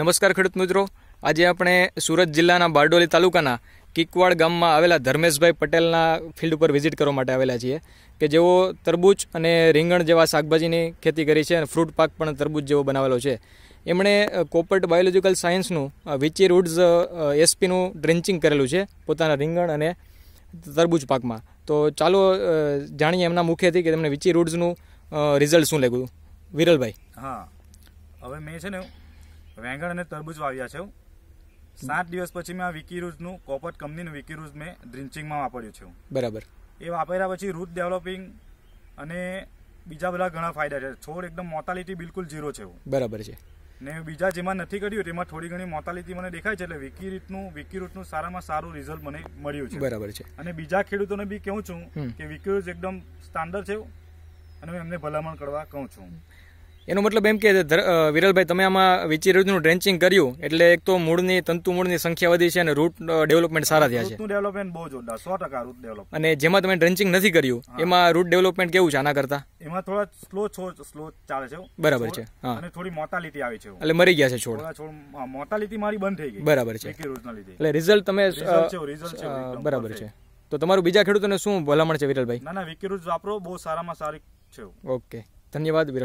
નમસ્કાર ખેડૂત મિત્રો આજે આપણે સુરત જિલ્લાના બારડોલી તાલુકાના કિકવાડ ગામમાં આવેલા ધર્મેશભાઈ પટેલના ફિલ્ડ ઉપર વિઝિટ કરવા માટે આવેલા છીએ કે જેઓ તરબૂચ અને રીંગણ જેવા શાકભાજીની ખેતી કરી છે અને ફ્રૂટ પાક પણ તરબૂચ જેવો બનાવેલો છે એમણે કોપર્ટ બાયોલોજિકલ સાયન્સનું વિચી રૂડ્સ એસપીનું ડ્રેન્ચિંગ કરેલું છે પોતાના રીંગણ અને તરબૂચ પાકમાં તો ચાલો જાણીએ એમના મુખ્યથી કે તેમને વિચી રૂડ્સનું રિઝલ્ટ શું લાગ્યું વિરલભાઈ હા હવે મેં છે ને વેંગણ અને તરબૂચ વાવ્યા છે સાત દિવસ પછી મેં આ વિકીરૂઝનું કોપટ કંપનીનું વિકીરૂઝ મેં ડ્રિન્ચિંગમાં વાપર્યું છે બરાબર એ વાપર્યા પછી રૂટ ડેવલપિંગ અને બીજા બધા ઘણા ફાયદા છે છોડ એકદમ મોર્ટાલિટી બિલકુલ ઝીરો છે બરાબર છે ને બીજા જેમાં નથી કર્યું તેમાં થોડી ઘણી મોર્ટાલિટી મને દેખાય છે એટલે વિકી રીતનું વિકી રૂટનું સારામાં સારું રિઝલ્ટ મને મળ્યું છે બરાબર છે અને બીજા ખેડૂતોને બી કહું છું કે વિકીરૂઝ એકદમ સ્ટાન્ડર્ડ છે અને હું એમને ભલામણ કરવા કહું છું એનો મતલબ એમ કે વિરલભાઈ તમે આમાં વિચિરજનું ડ્રેન્ચિંગ કર્યું એટલે એક તો મૂળની તંતુ મૂળની સંખ્યા વધી છે અને રૂટ ડેવલપમેન્ટ સારા થયા છે ડેવલપમેન્ટ બહુ જોરદાર સો ટકા રૂટ ડેવલપમેન્ટ અને જેમાં તમે ડ્રેન્ચિંગ નથી કર્યું એમાં રૂટ ડેવલપમેન્ટ કેવું છે આના કરતા એમાં થોડા સ્લો છો સ્લો ચાલે છે બરાબર છે અને થોડી મોર્ટાલિટી આવી છે એટલે મરી ગયા છે છોડ મોર્ટાલિટી મારી બંધ થઈ ગઈ બરાબર છે એટલે રિઝલ્ટ તમે બરાબર છે તો તમારું બીજા ખેડૂતોને શું ભલામણ છે વિરલભાઈ ના ના વિકીરૂટ વાપરો બહુ સારામાં સારી છે ઓકે ધન્યવાદ વિરલ